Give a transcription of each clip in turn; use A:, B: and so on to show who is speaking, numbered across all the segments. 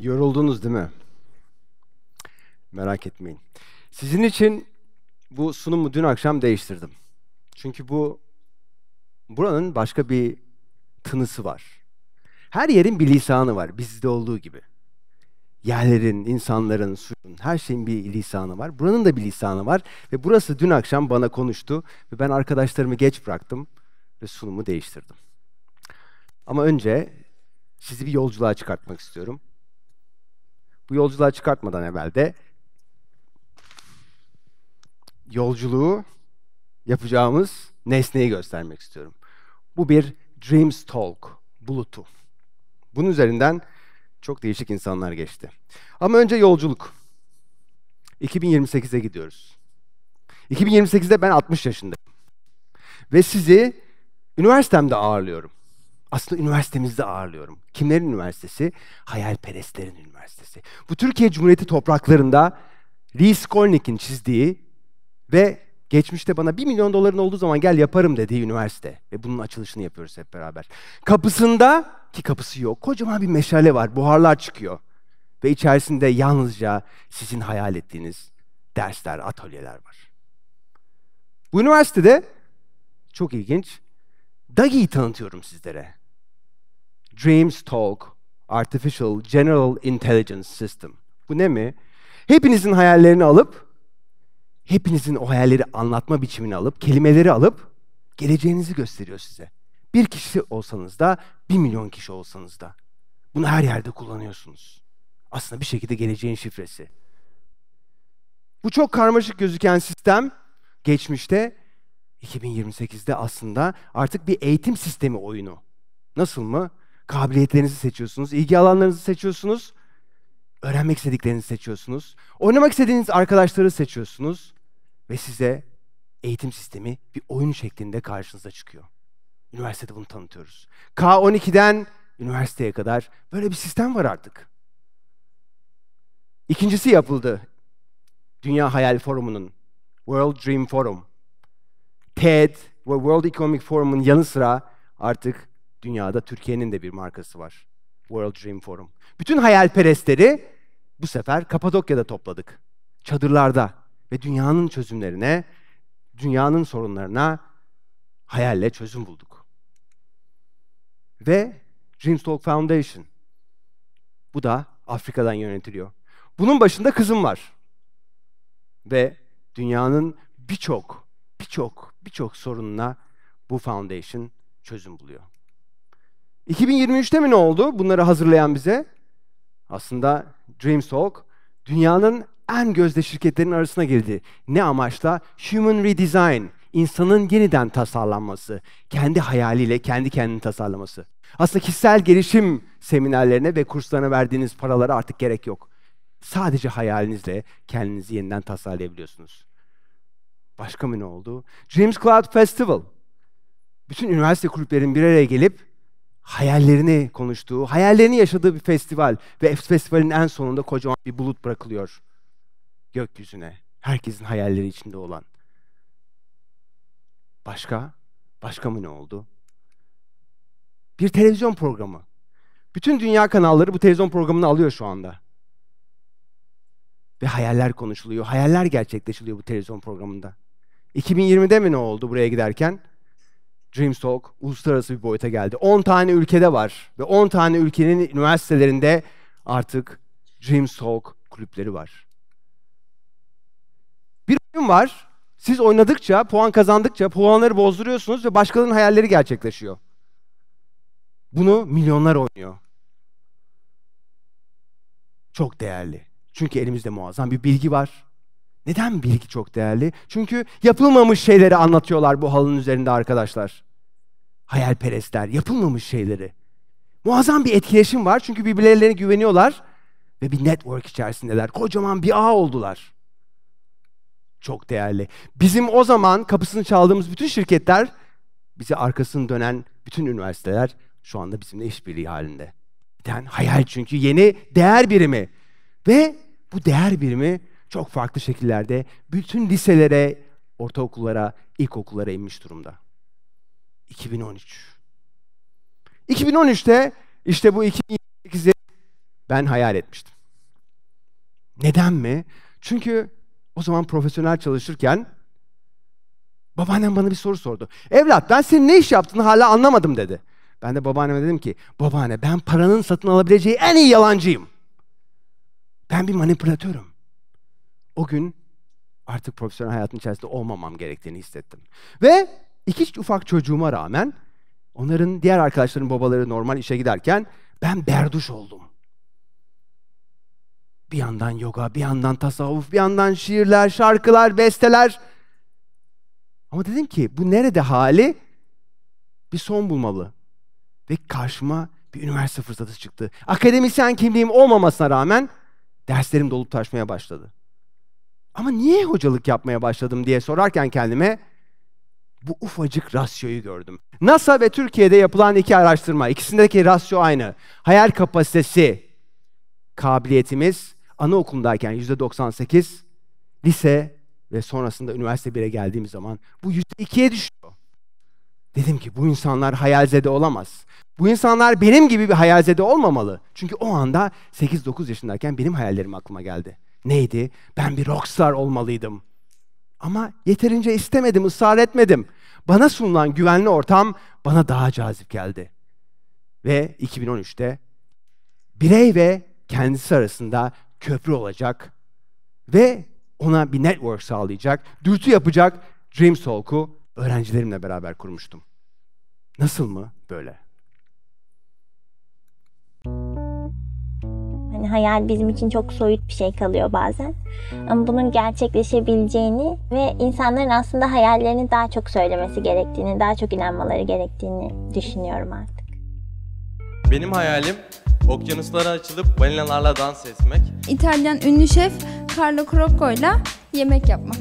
A: Yoruldunuz değil mi? Merak etmeyin. Sizin için bu sunumu dün akşam değiştirdim. Çünkü bu buranın başka bir tınısı var. Her yerin bir lisanı var bizde olduğu gibi. Yerlerin, insanların, suyun, her şeyin bir lisanı var. Buranın da bir lisanı var ve burası dün akşam bana konuştu ve ben arkadaşlarımı geç bıraktım ve sunumu değiştirdim. Ama önce sizi bir yolculuğa çıkartmak istiyorum. Bu yolculuğa çıkartmadan evvel de yolculuğu yapacağımız nesneyi göstermek istiyorum. Bu bir Dreams Talk bulutu. Bunun üzerinden çok değişik insanlar geçti. Ama önce yolculuk. 2028'e gidiyoruz. 2028'de ben 60 yaşındayım. Ve sizi üniversitemde ağırlıyorum aslında üniversitemizde ağırlıyorum. Kimlerin üniversitesi? Hayalperestlerin üniversitesi. Bu Türkiye Cumhuriyeti topraklarında Lee Skolnick'in çizdiği ve geçmişte bana 1 milyon doların olduğu zaman gel yaparım dediği üniversite. Ve bunun açılışını yapıyoruz hep beraber. Kapısında ki kapısı yok. Kocaman bir meşale var. Buharlar çıkıyor. Ve içerisinde yalnızca sizin hayal ettiğiniz dersler, atölyeler var. Bu üniversitede çok ilginç Dagi'yi tanıtıyorum sizlere. Dreams Talk Artificial General Intelligence System. Bu ne mi? Hepinizin hayallerini alıp, hepinizin o hayalleri anlatma biçimini alıp, kelimeleri alıp geleceğinizi gösteriyor size. Bir kişi olsanız da, bir milyon kişi olsanız da. Bunu her yerde kullanıyorsunuz. Aslında bir şekilde geleceğin şifresi. Bu çok karmaşık gözüken sistem geçmişte 2028'de aslında artık bir eğitim sistemi oyunu. Nasıl mı? Kabiliyetlerinizi seçiyorsunuz, ilgi alanlarınızı seçiyorsunuz, öğrenmek istediklerinizi seçiyorsunuz, oynamak istediğiniz arkadaşları seçiyorsunuz ve size eğitim sistemi bir oyun şeklinde karşınıza çıkıyor. Üniversitede bunu tanıtıyoruz. K12'den üniversiteye kadar böyle bir sistem var artık. İkincisi yapıldı. Dünya Hayal Forumu'nun World Dream Forum. TED ve World Economic Forum'un yanı sıra artık dünyada Türkiye'nin de bir markası var. World Dream Forum. Bütün hayalperestleri bu sefer Kapadokya'da topladık. Çadırlarda ve dünyanın çözümlerine, dünyanın sorunlarına hayalle çözüm bulduk. Ve Dream Talk Foundation. Bu da Afrika'dan yönetiliyor. Bunun başında kızım var. Ve dünyanın birçok, birçok, birçok sorununa bu foundation çözüm buluyor. 2023'te mi ne oldu bunları hazırlayan bize? Aslında DreamSolk dünyanın en gözde şirketlerin arasına girdi. Ne amaçla? Human Redesign, insanın yeniden tasarlanması, kendi hayaliyle kendi kendini tasarlaması. Aslında kişisel gelişim seminerlerine ve kurslarına verdiğiniz paralara artık gerek yok. Sadece hayalinizle kendinizi yeniden tasarlayabiliyorsunuz. Başka mı ne oldu? Dreams Cloud Festival. Bütün üniversite kulüplerinin bir araya gelip hayallerini konuştuğu, hayallerini yaşadığı bir festival ve festivalin en sonunda kocaman bir bulut bırakılıyor gökyüzüne. Herkesin hayalleri içinde olan. Başka? Başka mı ne oldu? Bir televizyon programı. Bütün dünya kanalları bu televizyon programını alıyor şu anda. Ve hayaller konuşuluyor, hayaller gerçekleşiliyor bu televizyon programında. 2020'de mi ne oldu buraya giderken? Dream Talk uluslararası bir boyuta geldi. 10 tane ülkede var ve 10 tane ülkenin üniversitelerinde artık Dream Talk kulüpleri var. Bir oyun var. Siz oynadıkça, puan kazandıkça puanları bozduruyorsunuz ve başkalarının hayalleri gerçekleşiyor. Bunu milyonlar oynuyor. Çok değerli. Çünkü elimizde muazzam bir bilgi var. Neden bilgi çok değerli? Çünkü yapılmamış şeyleri anlatıyorlar bu halının üzerinde arkadaşlar. Hayalperestler, yapılmamış şeyleri. Muazzam bir etkileşim var çünkü birbirlerine güveniyorlar ve bir network içerisindeler. Kocaman bir ağ oldular. Çok değerli. Bizim o zaman kapısını çaldığımız bütün şirketler, bize arkasını dönen bütün üniversiteler şu anda bizimle işbirliği halinde. Neden? Hayal çünkü yeni değer birimi. Ve bu değer birimi çok farklı şekillerde bütün liselere, ortaokullara, ilkokullara inmiş durumda. 2013. 2013'te işte bu 2008'i ben hayal etmiştim. Neden mi? Çünkü o zaman profesyonel çalışırken babaannem bana bir soru sordu. Evlat ben senin ne iş yaptığını hala anlamadım dedi. Ben de babaanneme dedim ki babaanne ben paranın satın alabileceği en iyi yalancıyım. Ben bir manipülatörüm o gün artık profesyonel hayatın içerisinde olmamam gerektiğini hissettim. Ve iki ufak çocuğuma rağmen onların diğer arkadaşların babaları normal işe giderken ben berduş oldum. Bir yandan yoga, bir yandan tasavvuf, bir yandan şiirler, şarkılar, besteler. Ama dedim ki bu nerede hali? Bir son bulmalı. Ve karşıma bir üniversite fırsatı çıktı. Akademisyen kimliğim olmamasına rağmen derslerim dolup taşmaya başladı. Ama niye hocalık yapmaya başladım diye sorarken kendime bu ufacık rasyoyu gördüm. NASA ve Türkiye'de yapılan iki araştırma, ikisindeki rasyo aynı. Hayal kapasitesi, kabiliyetimiz anaokulundayken %98, lise ve sonrasında üniversite 1'e geldiğim zaman bu %2'ye düşüyor. Dedim ki bu insanlar hayalzede olamaz. Bu insanlar benim gibi bir hayalzede olmamalı. Çünkü o anda 8-9 yaşındayken benim hayallerim aklıma geldi. Neydi? Ben bir rockstar olmalıydım. Ama yeterince istemedim, ısrar etmedim. Bana sunulan güvenli ortam bana daha cazip geldi. Ve 2013'te birey ve kendisi arasında köprü olacak ve ona bir network sağlayacak, dürtü yapacak Dream Talk'u öğrencilerimle beraber kurmuştum. Nasıl mı böyle? Hani hayal bizim için çok soyut bir şey kalıyor bazen. Ama bunun gerçekleşebileceğini ve insanların aslında hayallerini daha çok söylemesi gerektiğini, daha çok inanmaları gerektiğini düşünüyorum artık. Benim hayalim okyanuslara açılıp balinalarla dans etmek. İtalyan ünlü şef Carlo Crocco ile yemek yapmak.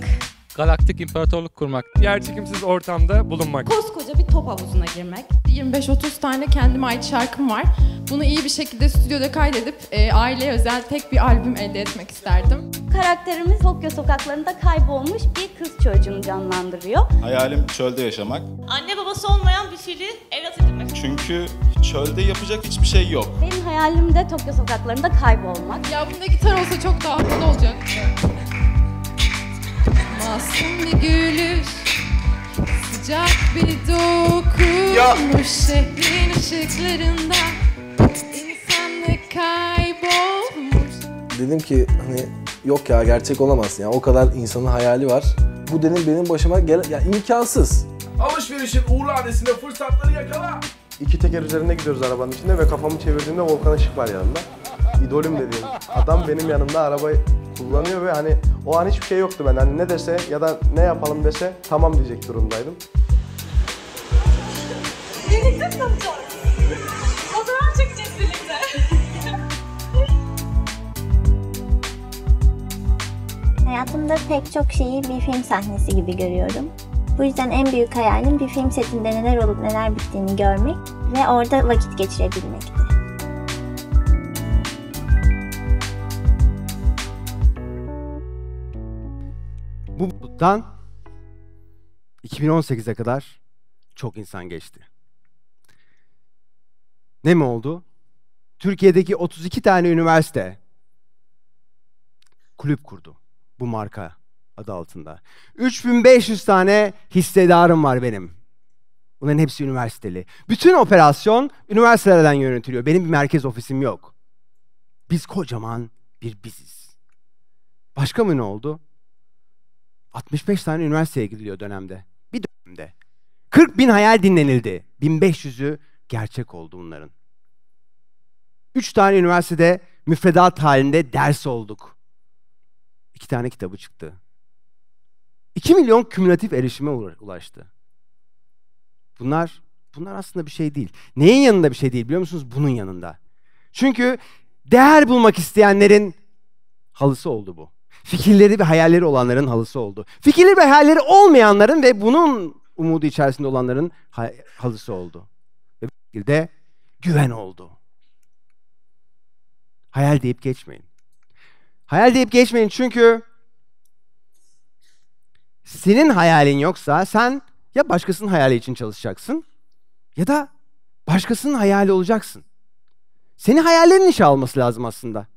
A: Galaktik imparatorluk kurmak. Yer çekimsiz ortamda bulunmak. Koskoca bir top havuzuna girmek. 25-30 tane kendime ait şarkım var. Bunu iyi bir şekilde stüdyoda kaydedip e, aileye özel tek bir albüm elde etmek isterdim. Karakterimiz Tokyo sokaklarında kaybolmuş bir kız çocuğunu canlandırıyor. Hayalim çölde yaşamak. Anne babası olmayan bir çili evlat edinmek. Çünkü çölde yapacak hiçbir şey yok. Benim hayalim de Tokyo sokaklarında kaybolmak. Ya bunda gitar olsa çok daha havalı olacak. Masum bir gülüş, sıcak bir dokunmuş şehrin ışıklarında. Dedim ki hani yok ya gerçek olamaz. Yani o kadar insanın hayali var. Bu dedim benim başıma gel ya imkansız. Alışverişin uğurlu adresinde fırsatları yakala. İki teker üzerinde gidiyoruz arabanın içinde ve kafamı çevirdiğimde Volkan Işık var yanımda. İdolüm dediğim adam benim yanımda araba kullanıyor ve hani o an hiçbir şey yoktu ben. Hani ne dese ya da ne yapalım dese tamam diyecek durumdaydım. Birlikte mi Hayatımda pek çok şeyi bir film sahnesi gibi görüyorum. Bu yüzden en büyük hayalim bir film setinde neler olup neler bittiğini görmek ve orada vakit geçirebilmekti. Buradan 2018'e kadar çok insan geçti. Ne mi oldu? Türkiye'deki 32 tane üniversite kulüp kurdu bu marka adı altında. 3500 tane hissedarım var benim. Bunların hepsi üniversiteli. Bütün operasyon üniversitelerden yönetiliyor. Benim bir merkez ofisim yok. Biz kocaman bir biziz. Başka mı ne oldu? 65 tane üniversiteye gidiliyor dönemde. Bir dönemde. 40 bin hayal dinlenildi. 1500'ü gerçek oldu bunların. Üç tane üniversitede müfredat halinde ders olduk iki tane kitabı çıktı. 2 milyon kümülatif erişime ulaştı. Bunlar bunlar aslında bir şey değil. Neyin yanında bir şey değil biliyor musunuz? Bunun yanında. Çünkü değer bulmak isteyenlerin halısı oldu bu. Fikirleri ve hayalleri olanların halısı oldu. Fikirleri ve hayalleri olmayanların ve bunun umudu içerisinde olanların halısı oldu. Ve bu şekilde güven oldu. Hayal deyip geçmeyin. Hayal deyip geçmeyin çünkü senin hayalin yoksa sen ya başkasının hayali için çalışacaksın ya da başkasının hayali olacaksın. Seni hayallerin işe alması lazım aslında.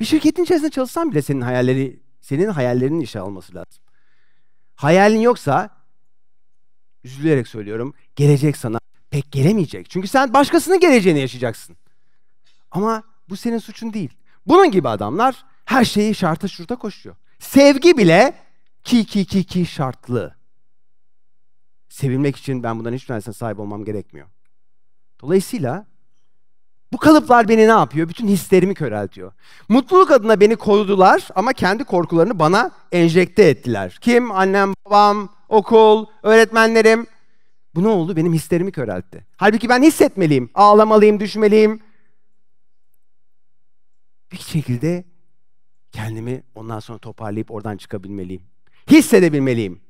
A: Bir şirketin içerisinde çalışsan bile senin hayalleri senin hayallerinin işe alması lazım. Hayalin yoksa üzülerek söylüyorum gelecek sana pek gelemeyecek. Çünkü sen başkasının geleceğini yaşayacaksın. Ama bu senin suçun değil. Bunun gibi adamlar her şeyi şartı şurta koşuyor. Sevgi bile ki ki ki ki şartlı. Sevilmek için ben bundan bunların hiçbirisine sahip olmam gerekmiyor. Dolayısıyla bu kalıplar beni ne yapıyor? Bütün hislerimi köreltiyor. Mutluluk adına beni korudular ama kendi korkularını bana enjekte ettiler. Kim? Annem, babam, okul, öğretmenlerim. Bu ne oldu? Benim hislerimi köreltti. Halbuki ben hissetmeliyim, ağlamalıyım, düşmeliyim. Bir şekilde kendimi ondan sonra toparlayıp oradan çıkabilmeliyim. Hissedebilmeliyim.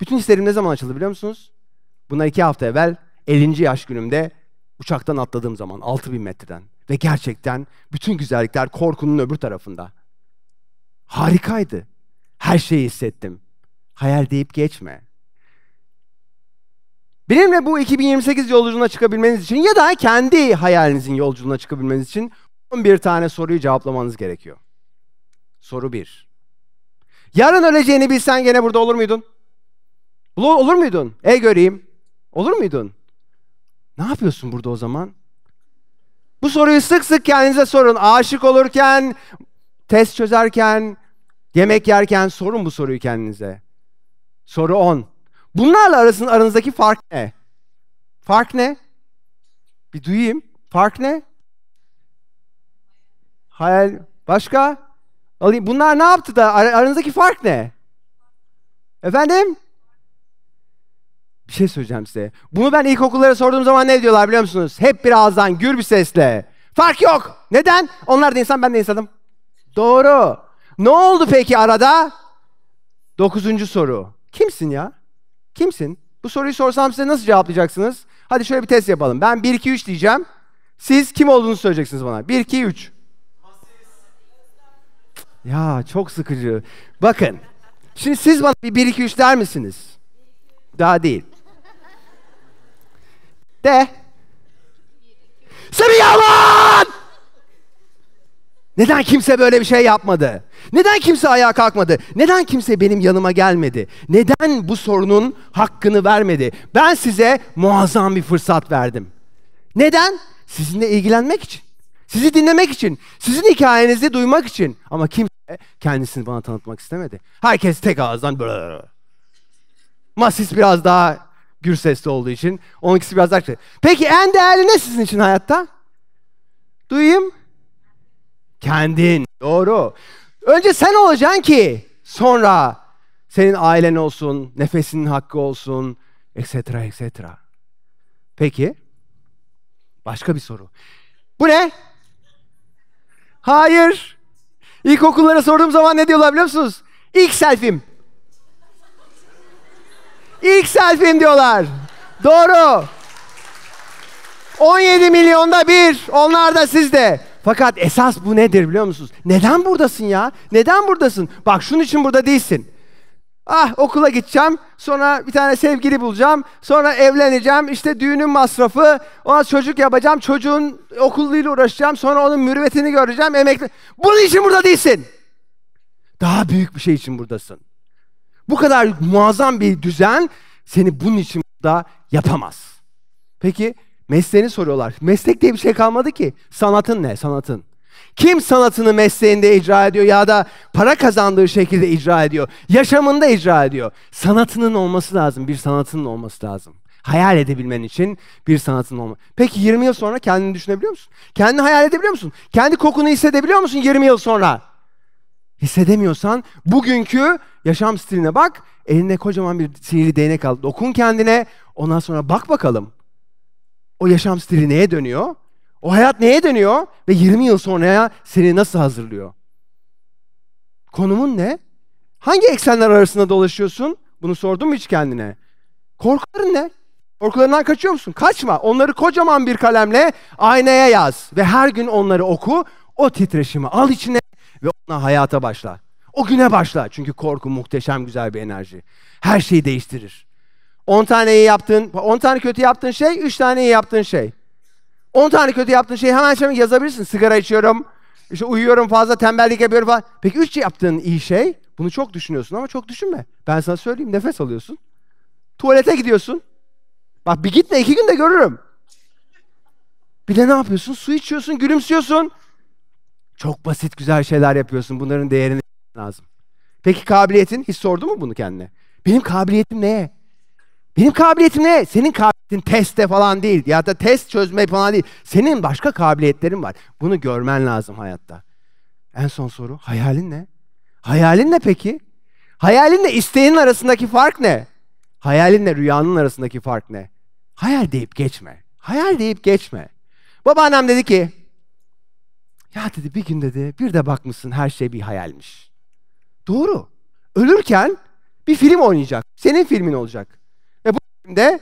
A: Bütün hislerim ne zaman açıldı biliyor musunuz? Bunlar iki hafta evvel 50. yaş günümde uçaktan atladığım zaman 6000 metreden. Ve gerçekten bütün güzellikler korkunun öbür tarafında. Harikaydı. Her şeyi hissettim. Hayal deyip geçme. Benimle bu 2028 yolculuğuna çıkabilmeniz için ya da kendi hayalinizin yolculuğuna çıkabilmeniz için 11 tane soruyu cevaplamanız gerekiyor. Soru 1. Yarın öleceğini bilsen gene burada olur muydun? Olur muydun? E göreyim. Olur muydun? Ne yapıyorsun burada o zaman? Bu soruyu sık sık kendinize sorun. Aşık olurken, test çözerken, yemek yerken sorun bu soruyu kendinize. Soru 10. Bunlarla arasın, aranızdaki fark ne? Fark ne? Bir duyayım. Fark ne? Hayal. Başka? Alayım. Bunlar ne yaptı da Ar aranızdaki fark ne? Efendim? Bir şey söyleyeceğim size. Bunu ben ilkokullara sorduğum zaman ne diyorlar biliyor musunuz? Hep bir ağızdan gür bir sesle. Fark yok. Neden? Onlar da insan ben de insanım. Doğru. Ne oldu peki arada? Dokuzuncu soru. Kimsin ya? Kimsin? Bu soruyu sorsam size nasıl cevaplayacaksınız? Hadi şöyle bir test yapalım. Ben 1-2-3 diyeceğim. Siz kim olduğunu söyleyeceksiniz bana. 1-2-3. Ya çok sıkıcı. Bakın. Şimdi siz bana bir 1 2 3 der misiniz? Daha değil. De. Seni yalan! Neden kimse böyle bir şey yapmadı? Neden kimse ayağa kalkmadı? Neden kimse benim yanıma gelmedi? Neden bu sorunun hakkını vermedi? Ben size muazzam bir fırsat verdim. Neden? Sizinle ilgilenmek için. Sizi dinlemek için, sizin hikayenizi duymak için. Ama kim kendisini bana tanıtmak istemedi. Herkes tek ağızdan böyle. Masis biraz daha gür sesli olduğu için. Onunkisi biraz daha... Şey. Peki en değerli ne sizin için hayatta? Duyayım. Kendin. Doğru. Önce sen olacaksın ki sonra senin ailen olsun, nefesinin hakkı olsun, etc. etc. Peki. Başka bir soru. Bu ne? Hayır. İlkokullara sorduğum zaman ne diyorlar biliyor musunuz? İlk selfim. İlk selfim diyorlar. Doğru. 17 milyonda bir. Onlar da sizde. Fakat esas bu nedir biliyor musunuz? Neden buradasın ya? Neden buradasın? Bak şunun için burada değilsin. Ah okula gideceğim, sonra bir tane sevgili bulacağım, sonra evleneceğim, işte düğünün masrafı, ona çocuk yapacağım, çocuğun okuluyla uğraşacağım. Sonra onun mürüvvetini göreceğim. Emekli. Bunun için burada değilsin. Daha büyük bir şey için buradasın. Bu kadar muazzam bir düzen seni bunun için burada yapamaz. Peki mesleğini soruyorlar. Meslek diye bir şey kalmadı ki. Sanatın ne? Sanatın. Kim sanatını mesleğinde icra ediyor ya da para kazandığı şekilde icra ediyor? Yaşamında icra ediyor. Sanatının olması lazım. Bir sanatının olması lazım hayal edebilmen için bir sanatın olma. Peki 20 yıl sonra kendini düşünebiliyor musun? Kendini hayal edebiliyor musun? Kendi kokunu hissedebiliyor musun 20 yıl sonra? Hissedemiyorsan bugünkü yaşam stiline bak. Elinde kocaman bir sihirli değnek al. Dokun kendine. Ondan sonra bak bakalım. O yaşam stili neye dönüyor? O hayat neye dönüyor? Ve 20 yıl sonraya seni nasıl hazırlıyor? Konumun ne? Hangi eksenler arasında dolaşıyorsun? Bunu sordun mu hiç kendine? Korkuların ne? Korkularından kaçıyor musun? Kaçma. Onları kocaman bir kalemle aynaya yaz ve her gün onları oku. O titreşimi al içine ve ona hayata başla. O güne başla. Çünkü korku muhteşem güzel bir enerji. Her şeyi değiştirir. 10 tane iyi yaptın, 10 tane kötü yaptığın şey, 3 tane iyi yaptığın şey. 10 tane kötü yaptığın şeyi hemen şimdi yazabilirsin. Sigara içiyorum, işte uyuyorum fazla, tembellik yapıyorum falan. Peki 3 yaptığın iyi şey, bunu çok düşünüyorsun ama çok düşünme. Ben sana söyleyeyim nefes alıyorsun. Tuvalete gidiyorsun. Bak bir gitme iki günde görürüm. Bir de ne yapıyorsun? Su içiyorsun, gülümsüyorsun. Çok basit güzel şeyler yapıyorsun. Bunların değerini lazım. Peki kabiliyetin? Hiç sordu mu bunu kendine? Benim kabiliyetim ne? Benim kabiliyetim ne? Senin kabiliyetin teste falan değil. Ya da test çözme falan değil. Senin başka kabiliyetlerin var. Bunu görmen lazım hayatta. En son soru. Hayalin ne? Hayalin ne peki? Hayalinle isteğin arasındaki fark ne? Hayalinle rüyanın arasındaki fark ne? Hayal deyip geçme. Hayal deyip geçme. Babaannem dedi ki ya dedi bir gün dedi bir de bakmışsın her şey bir hayalmiş. Doğru. Ölürken bir film oynayacak. Senin filmin olacak. Ve bu filmde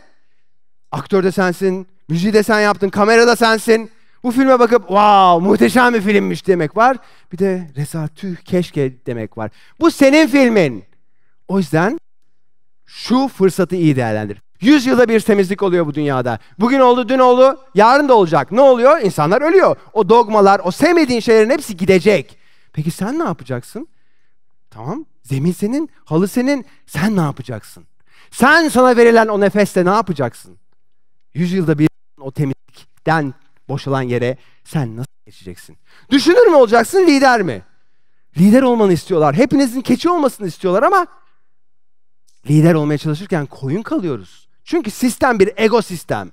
A: aktör de sensin, müziği de sen yaptın, kamera da sensin. Bu filme bakıp wow muhteşem bir filmmiş demek var. Bir de resa tüh keşke demek var. Bu senin filmin. O yüzden şu fırsatı iyi değerlendir. Yüz yılda bir temizlik oluyor bu dünyada. Bugün oldu, dün oldu, yarın da olacak. Ne oluyor? İnsanlar ölüyor. O dogmalar, o sevmediğin şeylerin hepsi gidecek. Peki sen ne yapacaksın? Tamam, zemin senin, halı senin. Sen ne yapacaksın? Sen sana verilen o nefeste ne yapacaksın? Yüzyılda bir o temizlikten boşalan yere sen nasıl geçeceksin? Düşünür mü olacaksın, lider mi? Lider olmanı istiyorlar. Hepinizin keçi olmasını istiyorlar ama lider olmaya çalışırken koyun kalıyoruz. Çünkü sistem bir ekosistem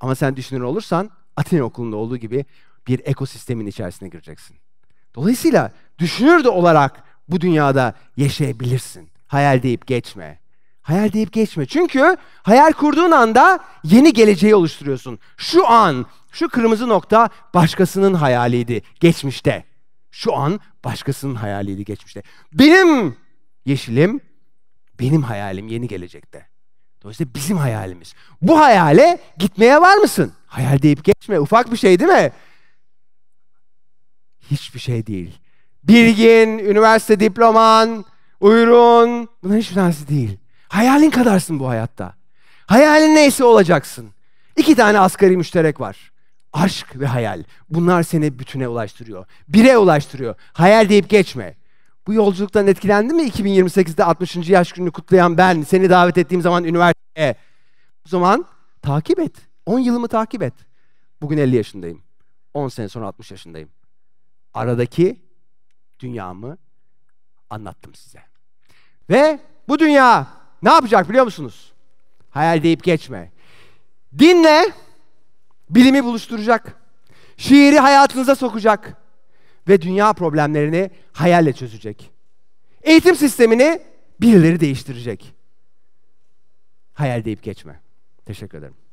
A: Ama sen düşünür olursan Atina okulunda olduğu gibi bir ekosistemin içerisine gireceksin. Dolayısıyla düşünür de olarak bu dünyada yaşayabilirsin. Hayal deyip geçme. Hayal deyip geçme. Çünkü hayal kurduğun anda yeni geleceği oluşturuyorsun. Şu an, şu kırmızı nokta başkasının hayaliydi geçmişte. Şu an başkasının hayaliydi geçmişte. Benim yeşilim, benim hayalim yeni gelecekte. Dolayısıyla bizim hayalimiz. Bu hayale gitmeye var mısın? Hayal deyip geçme. Ufak bir şey değil mi? Hiçbir şey değil. Bilgin, üniversite diploman, uyurun. Bunların hiçbir tanesi değil. Hayalin kadarsın bu hayatta. Hayalin neyse olacaksın. İki tane asgari müşterek var. Aşk ve hayal. Bunlar seni bütüne ulaştırıyor. Bire ulaştırıyor. Hayal deyip geçme. Bu yolculuktan etkilendi mi 2028'de 60. yaş gününü kutlayan ben seni davet ettiğim zaman üniversiteye? O zaman takip et. 10 yılımı takip et. Bugün 50 yaşındayım. 10 sene sonra 60 yaşındayım. Aradaki dünyamı anlattım size. Ve bu dünya ne yapacak biliyor musunuz? Hayal deyip geçme. Dinle bilimi buluşturacak. Şiiri hayatınıza sokacak ve dünya problemlerini hayalle çözecek. Eğitim sistemini birileri değiştirecek. Hayal deyip geçme. Teşekkür ederim.